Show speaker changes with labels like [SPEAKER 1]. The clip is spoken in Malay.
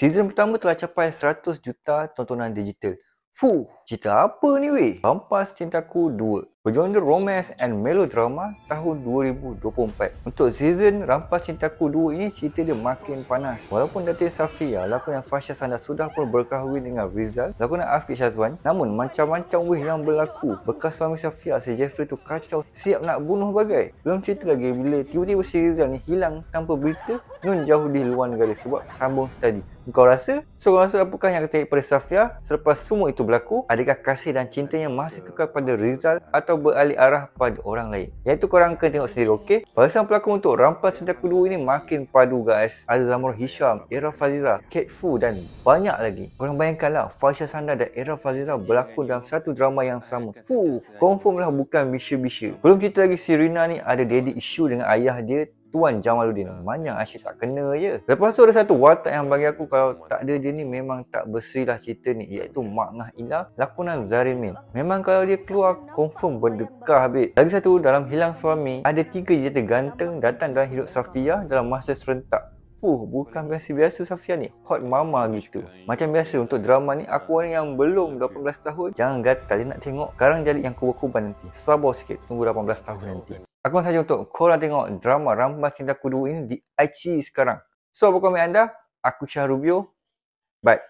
[SPEAKER 1] Season pertama telah capai 100 juta tontonan digital. Fuh, cerita apa ni weh? Rampas Cintaku 2 berjenre Romance and melodrama tahun 2024. Untuk season Rampas Cintaku 2 ini cerita dia makin panas. Walaupun Datin Safia, lakonan Fasha Sanda sudah pun berkahwin dengan Rizal, lakonan Afiq Syazwan, namun macam-macam weh yang berlaku. Bekas suami Safia si Jeffrey tu kacau siap nak bunuh bagai. Belum cerita lagi bila tiba-tiba si Rizal ni hilang tanpa berita, Nun jauh di luar negara sebab sambung study. Kau rasa? So kau rasa apakah yang terjadi pada Safia selepas semua itu berlaku? Adakah kasih dan cintanya masih kekal pada Rizal atau atau beralih arah pada orang lain. Yang itu korang akan tengok sendiri, okey? Pasang pelakon untuk rampas cinta kedua ini makin padu guys. Ada Zamor Hisham, Era Fazira, Kate Fu dan banyak lagi. Korang bayangkanlah Fasha Sanda dan Era Fazira berlakon dalam satu drama yang sama. Fu, confirmlah bukan bisu-bisu. Belum cerita lagi Sirina ni ada daddy issue dengan ayah dia Tuan Jamaluddin Banyak asyik tak kena je Lepas tu ada satu watak yang bagi aku Kalau tak ada dia ni Memang tak bersih lah cerita ni Iaitu makna ilah Lakonan Zarimin Memang kalau dia keluar Confirm berdekah habis Lagi satu Dalam hilang suami Ada tiga jenis ganteng Datang dalam hidup Safia Dalam masa serentak Fuh, bukan biasa-biasa Safia ni. Hot mama gitu. Macam biasa untuk drama ni, aku orang yang belum 18 tahun. Jangan gatal, dia nak tengok. Sekarang jadi yang kubur-kubur nanti. Sabar sikit, tunggu 18 tahun nanti. Aku saja untuk korang lah tengok drama Rampas Cinta Kudu ini di IG sekarang. So, apa komen anda? Aku Syah Rubio. Bye.